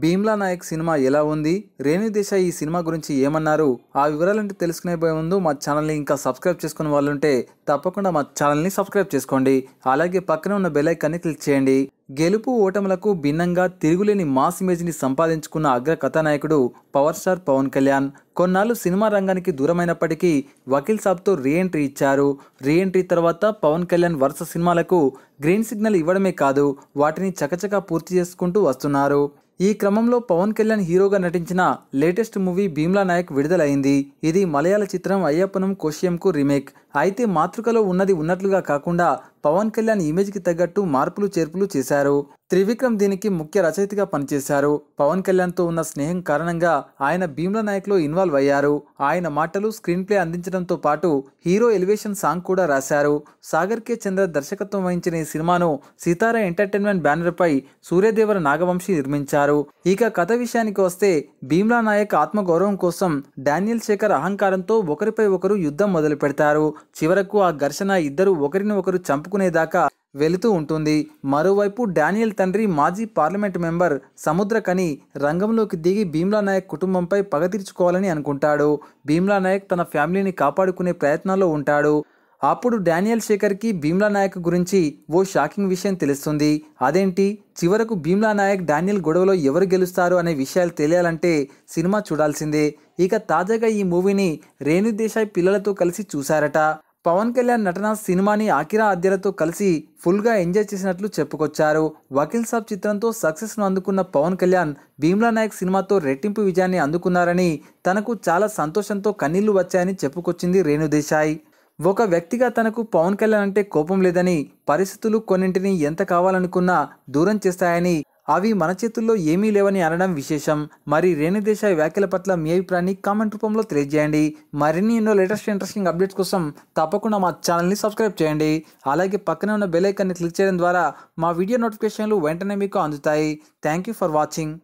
Bheemla Naik cinema ఎలా ఉంది రేణు దేశాయ్ ఈ సినిమా గురించి ఏమన్నారు ఆ వివరాలంటే తెలుసుకునే పోయే ముందు మా ఛానల్ని ఇంకా సబ్స్క్రైబ్ చేసుకున్న వాళ్ళుంటే తప్పకుండా మా ఛానల్ని సబ్స్క్రైబ్ చేసుకోండి అలాగే పక్కన ఉన్న బెలైకాన్ని క్లిక్ చేయండి గెలుపు ఓటములకు భిన్నంగా తిరుగులేని మాస్ ఇమేజ్ని సంపాదించుకున్న అగ్ర కథానాయకుడు పవర్ స్టార్ పవన్ కళ్యాణ్ కొన్నాళ్ళు సినిమా రంగానికి దూరమైనప్పటికీ వకీల్ సాబ్తో రీఎంట్రీ ఇచ్చారు రీఎంట్రీ తర్వాత పవన్ కళ్యాణ్ వరుస సినిమాలకు గ్రీన్ సిగ్నల్ ఇవ్వడమే కాదు వాటిని చకచకా పూర్తి చేసుకుంటూ వస్తున్నారు ఈ క్రమంలో పవన్ కళ్యాణ్ హీరోగా నటించిన లేటెస్ట్ మూవీ భీమ్లా నాయక్ విడుదలైంది ఇది మలయాళ చిత్రం అయ్యప్పనం కోషియంకు రీమేక్ అయితే మాతృకలో ఉన్నది ఉన్నట్లుగా కాకుండా పవన్ కళ్యాణ్ ఇమేజ్కి తగ్గట్టు మార్పులు చేర్పులు చేశారు త్రివిక్రమ్ దీనికి ముఖ్య రచయితగా పనిచేశారు పవన్ కళ్యాణ్తో ఉన్న స్నేహం కారణంగా ఆయన భీమ్లా నాయక్లో ఇన్వాల్వ్ అయ్యారు ఆయన మాటలు స్క్రీన్ ప్లే అందించడంతో పాటు హీరో ఎలివేషన్ సాంగ్ కూడా రాశారు సాగర్ కే చంద్ర దర్శకత్వం వహించిన ఈ సినిమాను సీతారా ఎంటర్టైన్మెంట్ బ్యానర్పై సూర్యదేవర నాగవంశి నిర్మించారు ఇక కథ విషయానికి వస్తే భీమ్లా నాయక్ ఆత్మగౌరవం కోసం డానియల్ శేఖర్ అహంకారంతో ఒకరిపై ఒకరు యుద్ధం మొదలు పెడతారు చివరకు ఆ ఘర్షణ ఇద్దరు ఒకరిని ఒకరు చంపుకునేదాకా వెళుతూ ఉంటుంది మరోవైపు డానియల్ తండ్రి మాజీ పార్లమెంట్ మెంబర్ సముద్రకని రంగంలోకి దిగి భీమ్లా నాయక్ కుటుంబంపై పగ తీర్చుకోవాలని అనుకుంటాడు భీమ్లా నాయక్ తన ఫ్యామిలీని కాపాడుకునే ప్రయత్నంలో ఉంటాడు అప్పుడు డానియల్ శేఖర్కి భీమ్లా నాయక్ గురించి ఓ షాకింగ్ విషయం తెలుస్తుంది అదేంటి చివరకు భీమ్లా నాయక్ డానియల్ గొడవలో ఎవరు గెలుస్తారు అనే విషయాలు తెలియాలంటే సినిమా చూడాల్సిందే ఇక తాజాగా ఈ మూవీని రేణు దేశాయ్ పిల్లలతో కలిసి చూశారట పవన్ కళ్యాణ్ నటన సినిమాని ఆకిరా అద్యలతో కలిసి ఫుల్గా ఎంజాయ్ చేసినట్లు చెప్పుకొచ్చారు వకీల్ సాబ్ చిత్రంతో సక్సెస్ను అందుకున్న పవన్ కళ్యాణ్ భీమ్లా నాయక్ సినిమాతో రెట్టింపు విజయాన్ని అందుకున్నారని తనకు చాలా సంతోషంతో కన్నీళ్లు వచ్చాయని చెప్పుకొచ్చింది రేణుదేశాయ్ ఒక వ్యక్తిగా తనకు పవన్ కళ్యాణ్ అంటే కోపం లేదని పరిస్థితులు కొన్నింటిని ఎంత కావాలనుకున్నా దూరం చేస్తాయని అవి మన చేతుల్లో ఏమీ లేవని అనడం విశేషం మరి దేశాయ్ వ్యాఖ్యల పట్ల మీ అభిప్రాయాన్ని కామెంట్ రూపంలో తెలియజేయండి మరిన్ని ఎన్నో లేటెస్ట్ ఇంట్రెస్టింగ్ అప్డేట్స్ కోసం తప్పకుండా మా ఛానల్ని సబ్స్క్రైబ్ చేయండి అలాగే పక్కనే ఉన్న బెల్ ఐకాన్ని క్లిక్ చేయడం ద్వారా మా వీడియో నోటిఫికేషన్లు వెంటనే మీకు అందుతాయి థ్యాంక్ యూ ఫర్ వాచింగ్